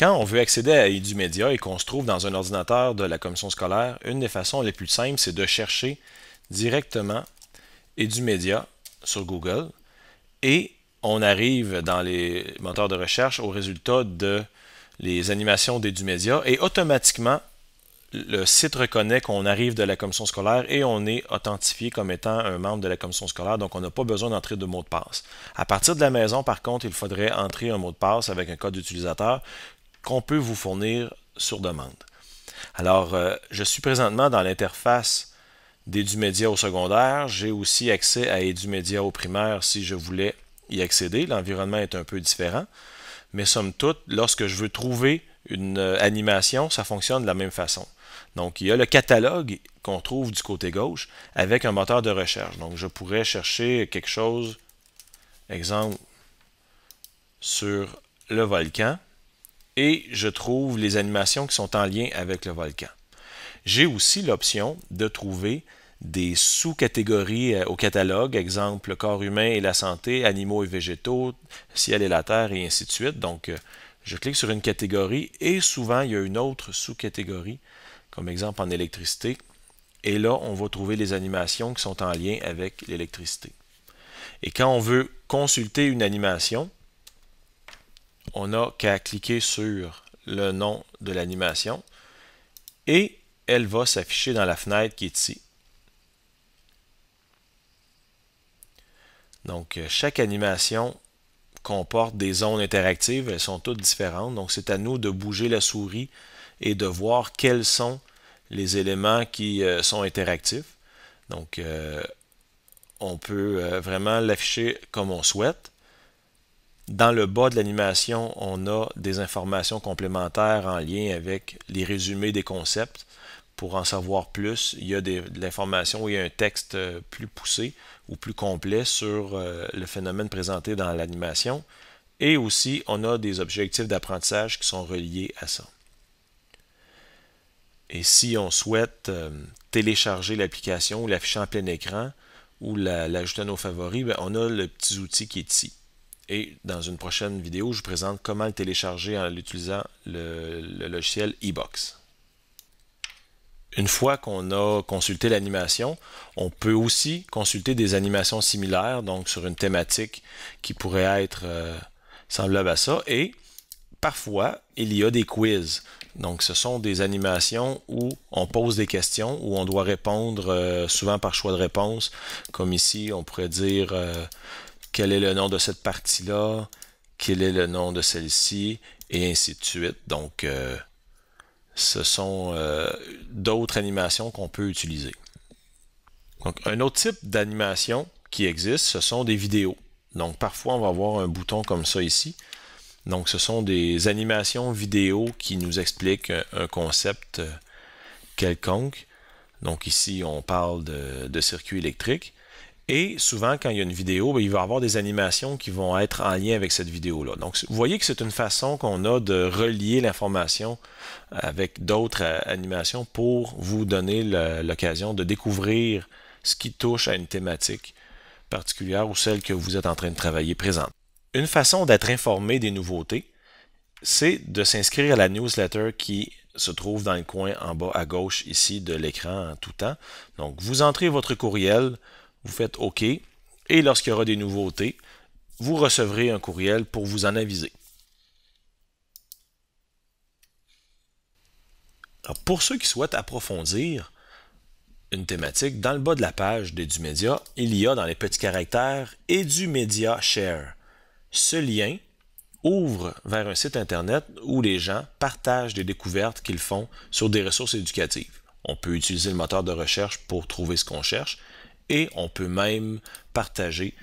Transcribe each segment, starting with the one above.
Quand on veut accéder à EduMedia et qu'on se trouve dans un ordinateur de la commission scolaire, une des façons les plus simples, c'est de chercher directement EduMedia sur Google et on arrive dans les moteurs de recherche au résultat de les animations d'EduMedia et automatiquement, le site reconnaît qu'on arrive de la commission scolaire et on est authentifié comme étant un membre de la commission scolaire, donc on n'a pas besoin d'entrer de mot de passe. À partir de la maison, par contre, il faudrait entrer un mot de passe avec un code utilisateur qu'on peut vous fournir sur demande. Alors, euh, je suis présentement dans l'interface d'Edumédia au secondaire. J'ai aussi accès à EduMédia au primaire si je voulais y accéder. L'environnement est un peu différent. Mais somme toute, lorsque je veux trouver une euh, animation, ça fonctionne de la même façon. Donc, il y a le catalogue qu'on trouve du côté gauche avec un moteur de recherche. Donc, je pourrais chercher quelque chose, exemple, sur le volcan et je trouve les animations qui sont en lien avec le volcan. J'ai aussi l'option de trouver des sous-catégories euh, au catalogue, exemple le corps humain et la santé, animaux et végétaux, ciel et la terre et ainsi de suite. Donc, euh, je clique sur une catégorie et souvent il y a une autre sous-catégorie, comme exemple en électricité. Et là, on va trouver les animations qui sont en lien avec l'électricité. Et quand on veut consulter une animation, on n'a qu'à cliquer sur le nom de l'animation et elle va s'afficher dans la fenêtre qui est ici. Donc, euh, chaque animation comporte des zones interactives, elles sont toutes différentes. Donc, c'est à nous de bouger la souris et de voir quels sont les éléments qui euh, sont interactifs. Donc, euh, on peut vraiment l'afficher comme on souhaite. Dans le bas de l'animation, on a des informations complémentaires en lien avec les résumés des concepts. Pour en savoir plus, il y a de l'information, il y a un texte euh, plus poussé ou plus complet sur euh, le phénomène présenté dans l'animation. Et aussi, on a des objectifs d'apprentissage qui sont reliés à ça. Et si on souhaite euh, télécharger l'application ou l'afficher en plein écran ou l'ajouter à nos favoris, ben, on a le petit outil qui est ici et dans une prochaine vidéo, je vous présente comment le télécharger en utilisant le, logiciel eBox. Une fois qu'on a consulté l'animation, on peut aussi consulter des animations similaires, donc sur une thématique qui pourrait être euh, semblable à ça. Et parfois, il y a des quiz. Donc, ce sont des animations où on pose des questions, où on doit répondre euh, souvent par choix de réponse. Comme ici, on pourrait dire... Euh, quel est le nom de cette partie-là, quel est le nom de celle-ci, et ainsi de suite. Donc, euh, ce sont euh, d'autres animations qu'on peut utiliser. Donc, un autre type d'animation qui existe, ce sont des vidéos. Donc, parfois, on va avoir un bouton comme ça ici. Donc, ce sont des animations vidéo qui nous expliquent un, concept euh, quelconque. Donc, ici, on parle de, de circuit électrique. Et souvent, quand il y a une vidéo, ben, il va y avoir des animations qui vont être en lien avec cette vidéo-là. Donc, vous voyez que c'est une façon qu'on a de relier l'information avec d'autres euh, animations pour vous donner l'occasion de découvrir ce qui touche à une thématique particulière ou celle que vous êtes en train de travailler présente. Une façon d'être informé des nouveautés, c'est de s'inscrire à la newsletter qui se trouve dans le coin en bas à gauche ici de l'écran en tout temps. Donc, vous entrez votre courriel, vous faites OK, et lorsqu'il y aura des nouveautés, vous recevrez un courriel pour vous en aviser. pour ceux qui souhaitent approfondir une thématique, dans le bas de la page d'EduMédia, il y a dans les petits caractères EduMédia Share. Ce lien ouvre vers un site Internet où les gens partagent des découvertes qu'ils font sur des ressources éducatives. On peut utiliser le moteur de recherche pour trouver ce qu'on cherche, et on peut même partager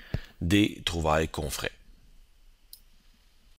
des trouvailles qu'on ferait.